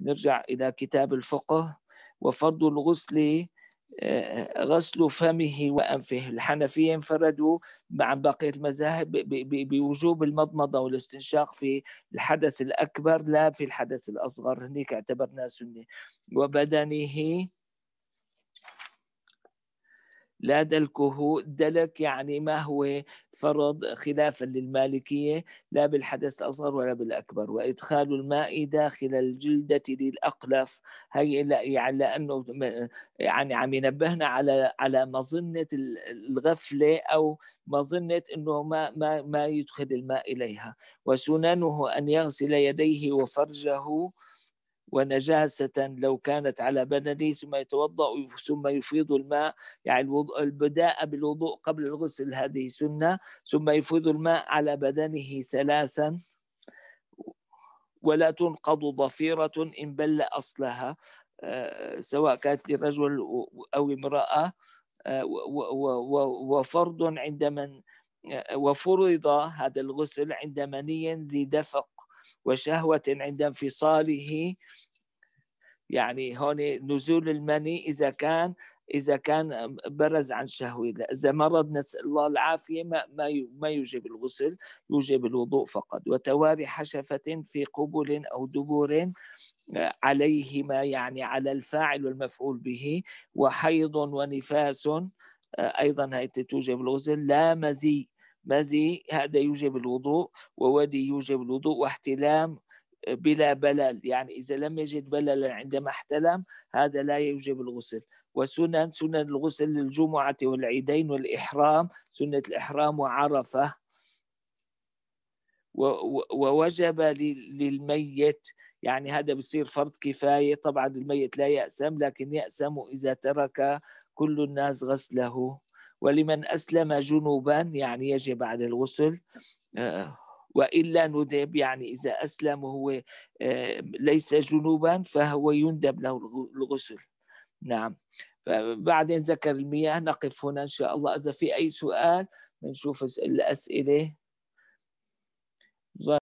نرجع إلى كتاب الفقه وفرض الغسل آه، غسل فمه وأنفه الحنفية انفردوا مع بقية المذاهب بوجوب المضمضة والاستنشاق في الحدث الأكبر لا في الحدث الأصغر هنيك اعتبرنا سنة وبدنه لا دلكه دلك يعني ما هو فرض خلافا للمالكية لا بالحدث الأصغر ولا بالأكبر وإدخال الماء داخل الجلدة للأقلف هي يعني لأنه يعني عم ينبهنا على على مظنة الغفلة أو مظنة أنه ما, ما, ما يدخل الماء إليها وسننه أن يغسل يديه وفرجه ونجاسة لو كانت على بدنه ثم يتوضأ ثم يفيض الماء يعني البداء بالوضوء قبل الغسل هذه سنة ثم يفيض الماء على بدنه ثلاثا ولا تنقض ضفيرة إن بل أصلها آه، سواء كانت لرجل أو امرأة آه، وفرض عند من آه، وفرض هذا الغسل عند مني ذي دفق وشهوة عند انفصاله يعني هون نزول المني اذا كان اذا كان برز عن شهوه اذا مرض نسال الله العافيه ما ما ما يوجب الغسل يوجب الوضوء فقط وتواري حشفه في قبل او دبر آه، عليهما يعني على الفاعل والمفعول به وحيض ونفاس آه، ايضا هي توجب الغسل لا مزي مزي هذا يوجب الوضوء وودي يوجب الوضوء واحتلام بلا بلل يعني إذا لم يجد بللا عندما احتلم هذا لا يوجب الغسل وسنن سنن الغسل للجمعة والعيدين والإحرام سنة الإحرام وعرفة ووجب للميت يعني هذا بصير فرض كفاية طبعا الميت لا يأسم لكن يأسم إذا ترك كل الناس غسله ولمن أسلم جنوبا يعني يجب على الغسل آه. وإلا ندب يعني إذا أسلم وهو آه، ليس جنوبا فهو يندب له الغسل نعم بعدين ذكر المياه نقف هنا إن شاء الله إذا في أي سؤال بنشوف الأسئلة